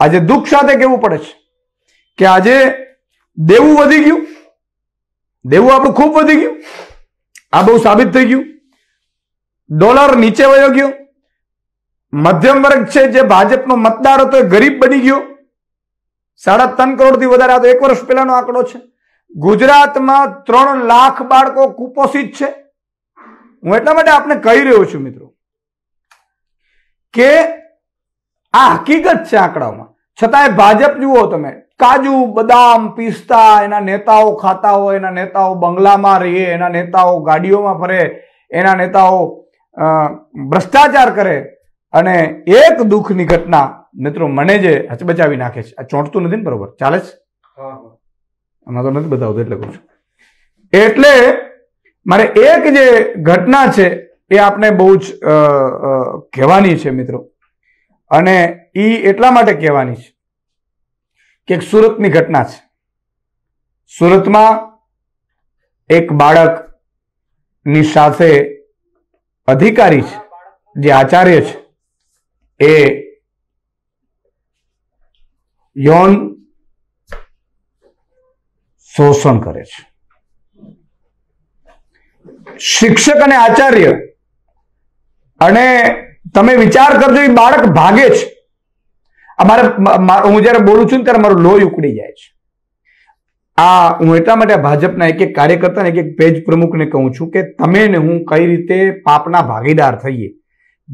આજે દુઃખ સાથે કેવું પડે છે કે આજે દેવું વધી ગયું દેવું આપણું ખૂબ વધી ગયું આ બહુ સાબિત થઈ ગયું ડોલર નીચે વયો ગયો મધ્યમ વર્ગ છે જે ભાજપનો મતદાર હતો એ ગરીબ બની ગયો સાડા ત્રણ કરોડથી વધારે આ તો એક વર્ષ પહેલાનો આંકડો છે ગુજરાતમાં ત્રણ લાખ બાળકો કુપોષિત છે હું એટલા માટે આપને કહી રહ્યો છું મિત્રો કે આ હકીકત છે આંકડાઓમાં છતાંય ભાજપ જુઓ તમે કાજુ બદામ પિસ્તા એના નેતાઓ ખાતા હોય એના નેતાઓ બંગલામાં રહીએ એના નેતાઓ ગાડીઓમાં ફરે એના નેતાઓ ભ્રષ્ટાચાર કરે અને એક દુઃખની ઘટના મિત્રો મને જે હચબચાવી નાખે છે આ ચોંટતું નથી ને બરોબર ચાલે છે હમણાં તો નથી બતાવતો એટલે કહું છું એટલે મારે એક જે ઘટના છે એ આપણે બહુ જ કહેવાની છે મિત્રો અને એ એટલા માટે કહેવાની છે કે એક સુરતની ઘટના છે સુરતમાં એક બાળકની સાથે અધિકારી છે જે આચાર્ય છે એ યૌન શોષણ કરે છે શિક્ષક અને આચાર્ય અને તમે વિચાર કરજો એ બાળક ભાગે છે અમારે હું જ્યારે બોલું છું ત્યારે મારું લોહી ઉકળી જાય છે આ હું એટલા માટે ભાજપના એક એક કાર્યકર્તાને એક એક પેજ પ્રમુખને કહું છું કે તમે ને હું કઈ રીતે પાપના ભાગીદાર થઈએ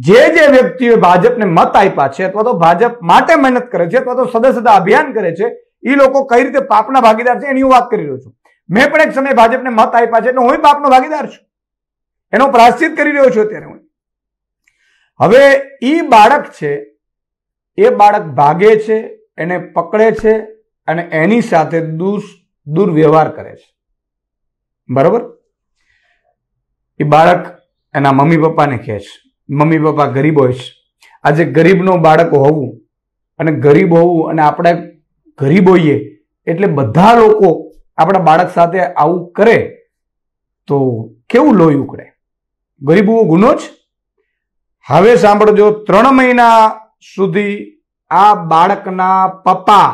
જે જે વ્યક્તિઓએ ભાજપને મત આપ્યા છે અથવા તો ભાજપ માટે મહેનત કરે છે અથવા તો સદસ્યતા અભિયાન કરે છે એ લોકો કઈ રીતે પાપના ભાગીદાર છે એની હું વાત કરી રહ્યો છું મેં પણ એક સમયે ભાજપને મત આપ્યા છે એટલે હું પાપનો ભાગીદાર છું એનો પ્રાશ્ચિત કરી રહ્યો છું અત્યારે હું હવે એ બાળક છે એ બાળક ભાગે છે એને પકડે છે અને એની સાથે દુષ દુર્વ્યવહાર કરે છે બરાબર એ બાળક એના મમ્મી પપ્પાને કહે છે મમ્મી પપ્પા ગરીબ હોય છે આજે ગરીબનો બાળક હોવું અને ગરીબ હોવું અને આપણે ગરીબ હોઈએ એટલે બધા લોકો આપણા બાળક સાથે આવું કરે તો કેવું લોહી ઉકળે ગરીબ હોવો ગુનો જ હવે સાંભળજો ત્રણ મહિના સુધી આ બાળકના પપ્પા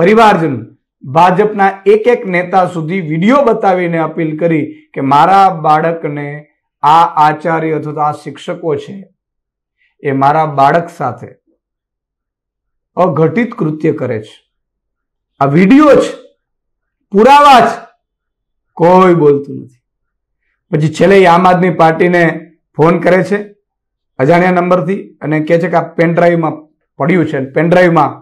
પરિવારજન ભાજપના એક એક નેતા સુધી વિડીયો બતાવીને અપીલ કરી કે મારા બાળકને આ આચાર્ય અથવા આ શિક્ષકો છે એ મારા બાળક સાથે અઘટિત કૃત્ય કરે છે આ વિડીયો જ પુરાવા જ કોઈ બોલતું નથી પછી છેલ્લે આમ આદમી પાર્ટીને ફોન કરે છે અજાણ્યા નંબરથી અને કહે છે કે આ પેનડ્રાઈવમાં પડ્યું છે પેનડ્રાઈવમાં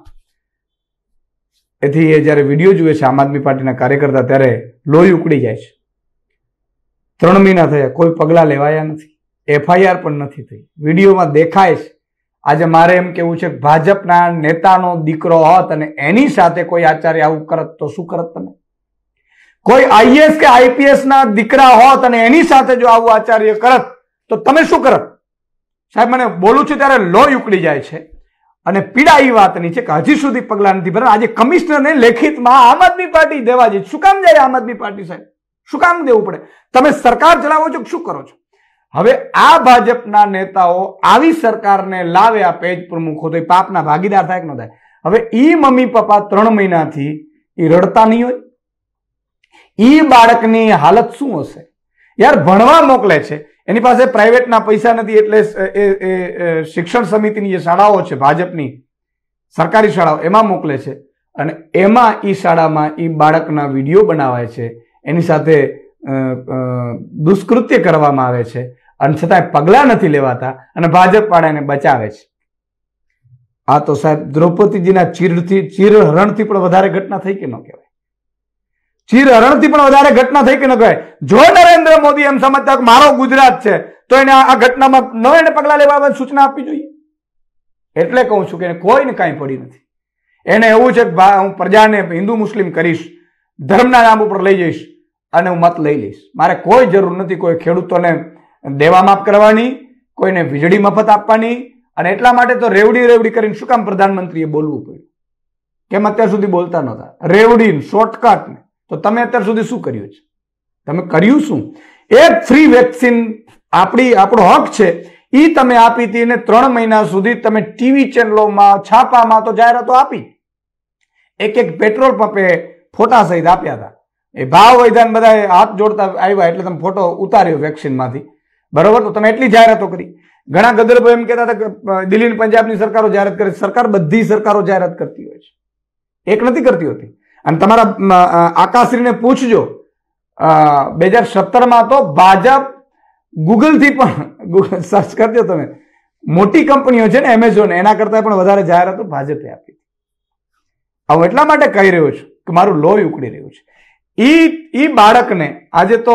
એથી એ જ્યારે વિડીયો જુએ છે આમ આદમી પાર્ટીના કાર્યકર્તા ત્યારે લોહી ઉકળી જાય છે ત્રણ મહિના થયા કોઈ પગલાં લેવાયા નથી એફઆઈઆર પણ નથી થઈ વિડીયોમાં દેખાય છે આજે મારે એમ કેવું છે ભાજપના નેતાનો દીકરો હોત અને એની સાથે કોઈ આચાર્ય આવું કરત તો શું કરત તમે કોઈ આઈએસ કે આઈપીએસ ના દીકરા હોત અને એની સાથે જો આવું આચાર્ય કરત તો તમે શું કરત સાહેબ મને બોલું છું ત્યારે લોહી ઉકળી જાય છે અને પીડા એ વાતની છે કે હજી સુધી પગલાં નથી ભરવા આજે કમિશનરને લેખિતમાં આમ આદમી પાર્ટી દેવા જઈ શું કામ જાય આમ આદમી પાર્ટી સાહેબ શું કામ દેવું પડે તમે સરકાર ચલાવો છો શું કરો છો હવે આ ભાજપના નેતાઓ આવી સરકારને લાવે આ પેજ પ્રમુખો તો એ પાપના ભાગીદાર થાય કે ન થાય હવે ઈ મમ્મી પપ્પા ત્રણ મહિનાથી એ રડતા નહીં હોય ઈ બાળકની હાલત શું હશે યાર ભણવા મોકલે છે એની પાસે પ્રાઇવેટના પૈસા નથી એટલે એ શિક્ષણ સમિતિની જે શાળાઓ છે ભાજપની સરકારી શાળાઓ એમાં મોકલે છે અને એમાં એ શાળામાં એ બાળકના વિડીયો બનાવાય છે એની સાથે દુષ્કૃત્ય કરવામાં આવે છે અને છતાંય પગલાં નથી લેવાતા અને ભાજપવાળા એને બચાવે છે આ તો સાહેબ દ્રૌપદીજીના ચીરથી ચીરહરણથી પણ વધારે ઘટના થઈ કે ન કહેવાય ચીર હરણથી પણ વધારે ઘટના થઈ કે ન કહે જો નરેન્દ્ર મોદી એમ સમજતા કે મારો ગુજરાત છે તો એને આ ઘટનામાં ન એને પગલાં લેવા સૂચના આપવી જોઈએ એટલે કહું છું કે કોઈને કાંઈ પડી નથી એને એવું છે કે હું પ્રજાને હિન્દુ મુસ્લિમ કરીશ ધર્મના નામ ઉપર લઈ જઈશ અને હું મત લઈ લઈશ મારે કોઈ જરૂર નથી કોઈ ખેડૂતોને દેવા માફ કરવાની કોઈને વીજળી મફત આપવાની અને એટલા માટે તો રેવડી રેવડી કરીને શું કામ પ્રધાનમંત્રીએ બોલવું પડ્યું કેમ અત્યાર સુધી બોલતા નહોતા રેવડી શોર્ટકટ તો તમે અત્યાર સુધી શું કર્યું છે તમે કર્યું શું એક ફ્રી વેક્સિન આપણી આપણો હક છે એ તમે આપી હતી ને ત્રણ મહિના સુધી તમે ટીવી ચેનલોમાં છાપામાં તો જાહેરાતો આપી એક એક પેટ્રોલ પંપે ફોટા સહિત આપ્યા હતા એ ભાવ વૈધાન બધા હાથ જોડતા આવ્યા એટલે તમે ફોટો ઉતાર્યો વેક્સિનમાંથી બરોબર તો તમે એટલી જાહેરાતો કરી ઘણા ગદરભાઈ એમ કહેતા હતા કે દિલ્હી પંજાબની સરકારો જાહેરાત કરે સરકાર બધી સરકારો જાહેરાત કરતી હોય છે એક નથી કરતી હોતી અને તમારા આકાશ્રીને પૂછજો બે હજાર સત્તરમાં તો ભાજપ ગૂગલથી પણ ગૂગલ સર્ચ કરજો તમે મોટી કંપનીઓ છે ને એમેઝોન એના કરતાં પણ વધારે જાહેરાતો ભાજપે આપી આવું એટલા માટે કહી રહ્યો છું કે મારું લોહી ઉકળી રહ્યું છે એ એ બાળકને આજે તો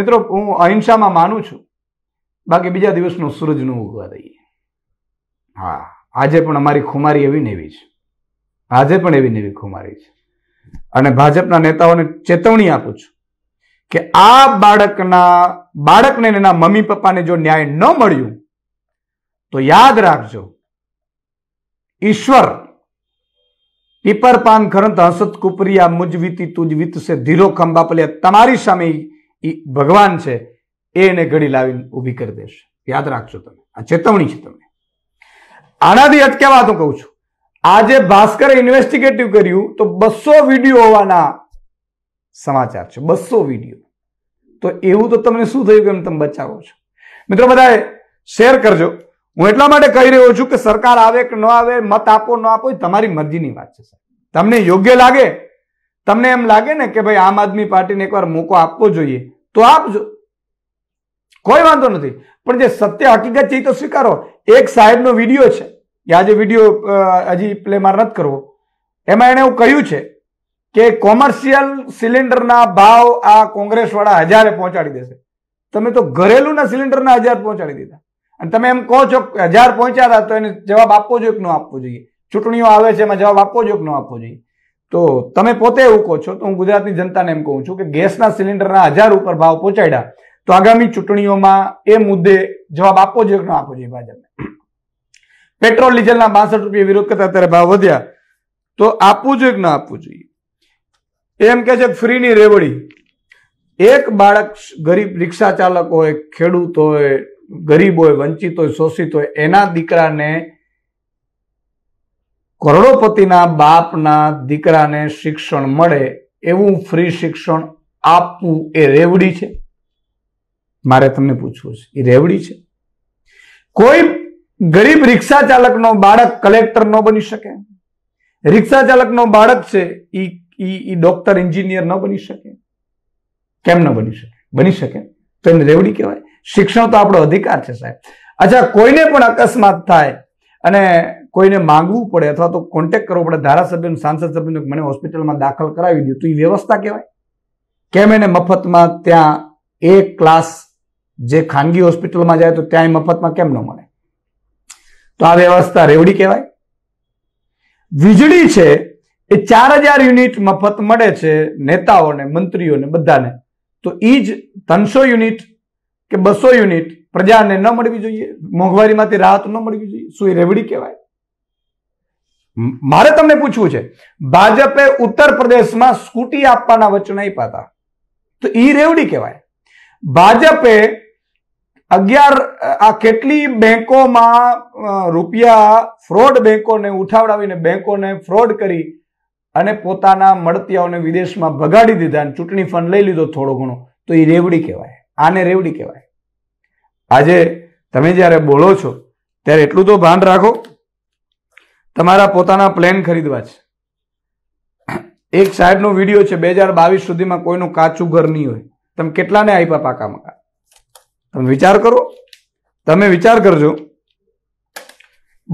મિત્રો હું અહિંસામાં માનું છું બાકી બીજા દિવસનું સૂરજનું ન ઉગવા દઈએ હા આજે પણ અમારી ખુમારી એવી નેવી છે આજે પણ એવી નેવી ખુમારી છે અને ભાજપના નેતાઓને ચેતવણી આપું છું કે આ બાળકના બાળકને એના મમ્મી પપ્પાને જો ન્યાય ન મળ્યું તો યાદ રાખજો ઈશ્વર પીપર પાન ખરંત હસત કુપરિયા મુજવીતી તુજવીત છે ધીરો પલ્યા તમારી સામે ભગવાન છે એને ઘડી લાવીને ઊભી કરી દેશે યાદ રાખજો તમે આ ચેતવણી છે તમે આનાથી અટકેવા વાતો કહું છું આજે ભાસ્કરે ઇન્વેસ્ટિગેટિવ કર્યું તો બસો વિડીયો હોવાના સમાચાર છે બસો વિડીયો તો એવું તો તમને શું થયું કે એમ તમે બચાવો છો મિત્રો બધાએ શેર કરજો હું એટલા માટે કહી રહ્યો છું કે સરકાર આવે કે ન આવે મત આપો ન આપો તમારી મરજીની વાત છે સાહેબ તમને યોગ્ય લાગે તમને એમ લાગે ને કે ભાઈ આમ આદમી પાર્ટીને એકવાર મોકો આપવો જોઈએ તો આપજો કોઈ વાંધો નથી પણ જે સત્ય હકીકત છે એ તો સ્વીકારો એક સાહેબનો વિડીયો છે એ આજે વિડીયો હજી પ્લે માર નથી કરવો એમાં એણે એવું કહ્યું છે કે કોમર્શિયલ સિલિન્ડરના ભાવ આ કોંગ્રેસવાળા હજારે પહોંચાડી દેશે તમે તો ઘરેલુના સિલિન્ડરના હજાર પહોંચાડી દીધા અને તમે એમ કહો છો હજાર પહોંચ્યા હતા તો એને જવાબ આપવો જોઈએ કે ન આપવો જોઈએ ચૂંટણીઓ આવે છે એમાં જવાબ આપવો જોઈએ કે ન આપવો જોઈએ તો તમે પોતે એવું કહો છો તો હું ગુજરાતની જનતાને એમ કહું છું કે ગેસના સિલિન્ડરના હજાર ઉપર ભાવ પહોંચાડ્યા તો આગામી ચૂંટણીઓમાં એ મુદ્દે જવાબ આપવો જોઈએ કે ન આપવો જોઈએ ભાજપને પેટ્રોલ ડીઝલના બાસઠ રૂપિયા વિરોધ કરતા અત્યારે ભાવ વધ્યા તો આપવું જોઈએ કે ના આપવું જોઈએ એમ કે છે ફ્રીની રેવડી એક બાળક ગરીબ રિક્ષા ચાલક હોય ખેડૂત હોય ગરીબ હોય વંચિત હોય શોષિત હોય એના દીકરાને કરોડોપતિના બાપના દીકરાને શિક્ષણ મળે એવું ફ્રી શિક્ષણ આપવું એ રેવડી છે મારે તમને પૂછવું છે એ રેવડી છે કોઈ ગરીબ રિક્ષા ચાલકનો બાળક કલેક્ટર ન બની શકે રિક્ષા ચાલકનો બાળક છે એ ડોક્ટર એન્જિનિયર ન બની શકે કેમ ન બની શકે બની શકે તો એને રેવડી કહેવાય શિક્ષણ તો આપણો અધિકાર છે સાહેબ અચ્છા કોઈને પણ અકસ્માત થાય અને કોઈને માંગવું પડે અથવા તો કોન્ટેક કરવો પડે ધારાસભ્યનું સાંસદ સભ્યનું મને હોસ્પિટલમાં દાખલ કરાવી દો તો એ વ્યવસ્થા કહેવાય કેમ એને મફતમાં ત્યાં એક ક્લાસ જે ખાનગી હોસ્પિટલમાં જાય તો ત્યાં મફતમાં કેમ ન મળે તો આ વ્યવસ્થા રેવડી કહેવાય વીજળી છે એ ચાર હજાર યુનિટ મફત મળે છે નેતાઓને મંત્રીઓને બધાને તો એ જ ત્રણસો યુનિટ કે બસો યુનિટ પ્રજાને ન મળવી જોઈએ મોંઘવારીમાંથી રાહત ન મળવી જોઈએ શું એ રેવડી કહેવાય મારે તમને પૂછવું છે ભાજપે ઉત્તર પ્રદેશમાં સ્કૂટી આપવાના વચન આપ્યા હતા તો એ રેવડી કહેવાય ભાજપે અગિયાર આ કેટલી બેંકોમાં રૂપિયા ફ્રોડ બેંકોને ઉઠાવડાવીને બેંકોને ફ્રોડ કરી અને પોતાના મળતિયાઓને વિદેશમાં ભગાડી દીધા અને ચૂંટણી ફંડ લઈ લીધો થોડો ઘણો તો એ રેવડી કહેવાય આને રેવડી કહેવાય આજે તમે જ્યારે બોલો છો ત્યારે એટલું તો ભાન રાખો તમારા પોતાના પ્લેન ખરીદવા છે એક સાહેબનો વિડીયો છે બે હજાર બાવીસ સુધીમાં કોઈનું કાચું ઘર નહીં હોય તમે કેટલાને આપ્યા પાકા મકાન તમે વિચાર કરો તમે વિચાર કરજો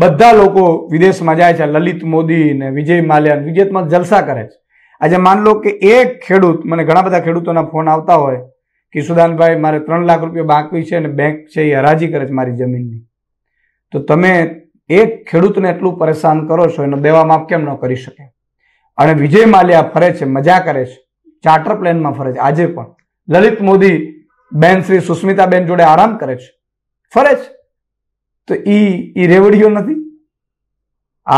બધા લોકો વિદેશમાં જાય છે લલિત મોદી ને વિજય માલ્યા વિદેશમાં જલસા કરે છે આજે માન લો કે એક ખેડૂત મને ઘણા બધા ખેડૂતોના ફોન આવતા હોય કે સુદાનભાઈ મારે ત્રણ લાખ રૂપિયા બાકી છે અને બેંક છે એ હરાજી કરે છે મારી જમીનની તો તમે એક ખેડૂતને એટલું પરેશાન કરો છો એનો દેવા માફ કેમ ન કરી શકે અને વિજય માલ્યા ફરે છે મજા કરે છે ચાર્ટર પ્લેનમાં ફરે છે આજે પણ લલિત મોદી બેન શ્રી સુસ્મિતાબેન જોડે આરામ કરે છે ફરે છે તો ઈ ઈ રેવડીઓ નથી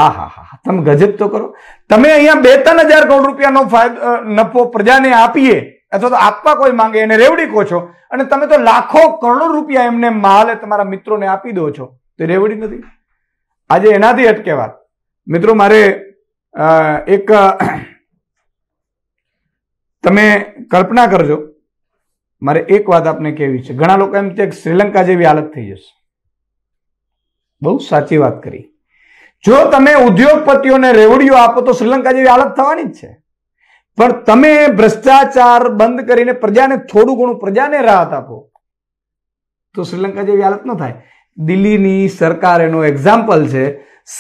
આ હા હા તમે ગજબ તો કરો તમે અહીંયા બે ત્રણ હજાર કરોડ રૂપિયાનો ફાયદો નફો પ્રજાને આપીએ અથવા તો આપવા કોઈ માંગે એને રેવડી કહો છો અને તમે તો લાખો કરોડો રૂપિયા એમને માલે તમારા મિત્રોને આપી દો છો તો રેવડી નથી આજે એનાથી અટકે વાત મિત્રો મારે એક તમે કલ્પના કરજો મારે એક વાત આપને કહેવી છે ઘણા લોકો એમ કે શ્રીલંકા જેવી હાલત થઈ જશે બહુ સાચી વાત કરી જો તમે ઉદ્યોગપતિઓને રેવડીઓ આપો તો શ્રીલંકા જેવી હાલત થવાની જ છે પણ તમે ભ્રષ્ટાચાર બંધ કરીને પ્રજાને થોડું ઘણું પ્રજાને રાહત આપો તો શ્રીલંકા જેવી હાલત ન થાય દિલ્હીની સરકાર એનો એક્ઝામ્પલ છે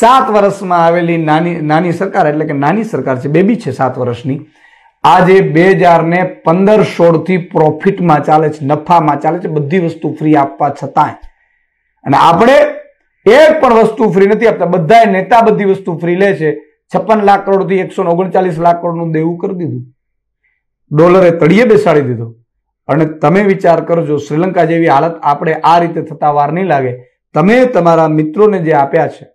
સાત વર્ષમાં આવેલી નાની નાની સરકાર એટલે કે નાની સરકાર છે બેબી છે સાત વર્ષની આજે બે હજારને પંદર સોળથી પ્રોફિટમાં ચાલે છે નફામાં ચાલે છે બધી વસ્તુ ફ્રી આપવા છતાંય અને આપણે એક પણ વસ્તુ ફ્રી નથી આપતા બધા નેતા બધી વસ્તુ ફ્રી લે છે છપ્પન લાખ કરોડથી એકસો ઓગણચાલીસ લાખ કરોડનું દેવું કરી દીધું ડોલરે તળિયે બેસાડી દીધો અને તમે વિચાર કરજો શ્રીલંકા જેવી હાલત આપણે આ રીતે થતા વાર નહીં લાગે તમે તમારા મિત્રોને જે આપ્યા છે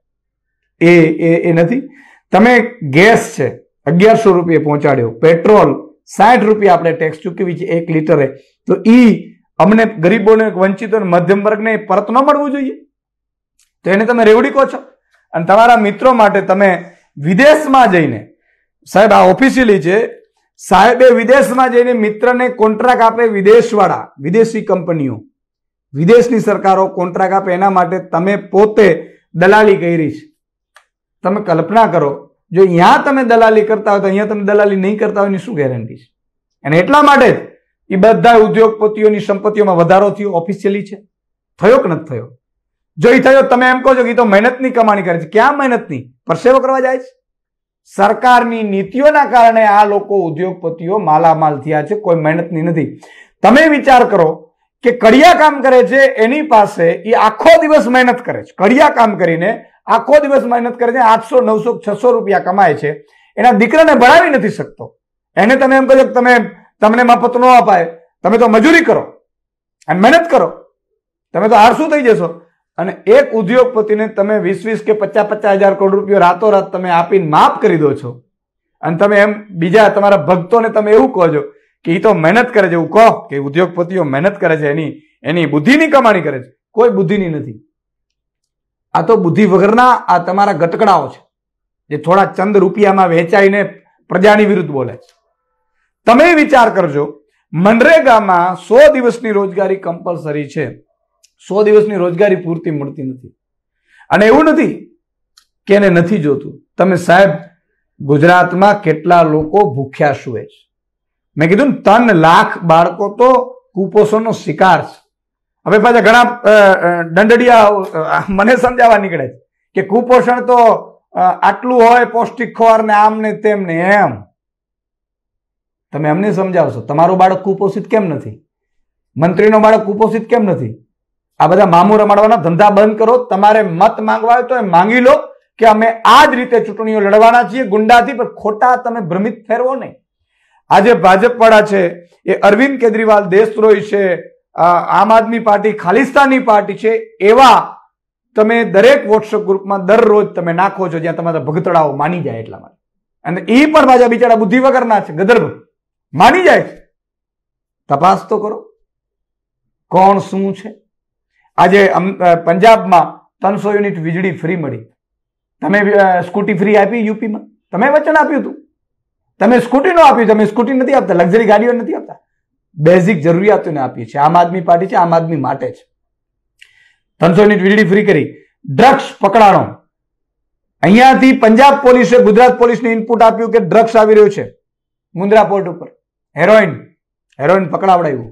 એ એ નથી તમે ગેસ છે અગિયારસો રૂપિયે પહોંચાડ્યો પેટ્રોલ સાઠ રૂપિયા આપણે ટેક્સ ચૂકવી છે એક લીટરે તો એ અમને ગરીબોને વંચિતોને મધ્યમ વર્ગને પરત ન મળવું જોઈએ તો એને તમે રેવડી કહો છો અને તમારા મિત્રો માટે તમે વિદેશમાં જઈને સાહેબ આ ઓફિશિયલી છે સાહેબે વિદેશમાં જઈને મિત્રને કોન્ટ્રાક્ટ આપે વિદેશવાળા વિદેશી કંપનીઓ વિદેશની સરકારો કોન્ટ્રાક્ટ આપે એના માટે તમે પોતે દલાલી કરી છે તમે કલ્પના કરો જો અહીંયા તમે દલાલી કરતા હોય તો અહીંયા તમે દલાલી નહીં કરતા હોય એની શું ગેરંટી છે અને એટલા માટે જ એ બધા ઉદ્યોગપતિઓની સંપત્તિઓમાં વધારો થયો ઓફિશિયલી છે થયો કે નથી થયો જો એ થયો તમે એમ કહો છો કે તો મહેનતની કમાણી કરે છે ક્યાં મહેનતની પરસેવો કરવા જાય છે સરકારની નીતિઓના કારણે આ લોકો ઉદ્યોગપતિઓ માલામાલ થયા છે કોઈ મહેનતની નથી તમે વિચાર કરો કે કડિયા કામ કરે છે એની પાસે એ આખો દિવસ મહેનત કરે છે કડિયા કામ કરીને આખો દિવસ મહેનત કરે છે આઠસો નવસો છસો રૂપિયા કમાય છે એના દીકરાને ભણાવી નથી શકતો એને તમે એમ કહો તમે તમને મફત ન અપાય તમે તો મજૂરી કરો અને મહેનત કરો તમે તો આળસુ થઈ જશો અને એક ઉદ્યોગપતિને તમે વીસ વીસ કે પચાસ પચાસ હજાર કરોડ રૂપિયો રાતોરાત તમે આપીને માફ કરી દો છો અને તમે એમ બીજા તમારા ભક્તોને તમે એવું કહો છો કે એ તો મહેનત કરે છે એવું કહો કે ઉદ્યોગપતિઓ મહેનત કરે છે એની એની બુદ્ધિની કમાણી કરે છે કોઈ બુદ્ધિની નથી આ તો બુદ્ધિ વગરના આ તમારા ગટકડાઓ છે જે થોડા ચંદ રૂપિયામાં વેચાઈને પ્રજાની વિરુદ્ધ બોલે છે તમે વિચાર કરજો મનરેગામાં સો દિવસની રોજગારી કમ્પલસરી છે સો દિવસની રોજગારી પૂરતી મળતી નથી અને એવું નથી કે એને નથી જોતું તમે સાહેબ ગુજરાતમાં કેટલા લોકો ભૂખ્યા સુવે છે મેં કીધું ને ત્રણ લાખ બાળકો તો કુપોષણનો શિકાર છે હવે પાછા ઘણા દંડડિયા મને સમજાવવા નીકળે છે કે કુપોષણ તો આટલું હોય પૌષ્ટિક ખોર ને આમ ને તેમ ને એમ તમે એમને સમજાવશો તમારું બાળક કુપોષિત કેમ નથી મંત્રીનો બાળક કુપોષિત કેમ નથી આ બધા મામું રમાડવાના ધંધા બંધ કરો તમારે મત માંગવા હોય તો એ માંગી લો કે અમે આ જ રીતે ચૂંટણીઓ લડવાના છીએ ગુંડાથી પણ ખોટા તમે ભ્રમિત ફેરવો નહીં આજે ભાજપ વાળા છે એ અરવિંદ કેજરીવાલ દેશદ્રોહી છે આમ આદમી પાર્ટી ખાલિસ્તાની પાર્ટી છે એવા તમે દરેક વોટ્સઅપ ગ્રુપમાં દરરોજ તમે નાખો છો જ્યાં તમારા ભગતડાઓ માની જાય એટલા માટે અને એ પણ પાછા બિચારા બુદ્ધિ વગરના છે ગદર્ભ માની જાય તપાસ તો કરો કોણ શું છે આજે પંજાબમાં ત્રણસો યુનિટ વીજળી ફ્રી મળી તમે સ્કૂટી ફ્રી આપી યુપીમાં તમે વચન આપ્યું હતું તમે સ્કૂટી નો આપ્યું તમે સ્કૂટી નથી આપતા લક્ઝરી ગાડીઓ નથી આપતા બેઝિક જરૂરિયાતોને આપીએ છીએ આમ આદમી પાર્ટી છે આમ આદમી માટે છે ત્રણસો યુનિટ વીજળી ફ્રી કરી ડ્રગ્સ પકડાણો અહીંયાથી પંજાબ પોલીસે ગુજરાત પોલીસને ઇનપુટ આપ્યું કે ડ્રગ્સ આવી રહ્યો છે મુંદ્રા પોર્ટ ઉપર હેરોઇન હેરોઇન પકડાવડાવ્યું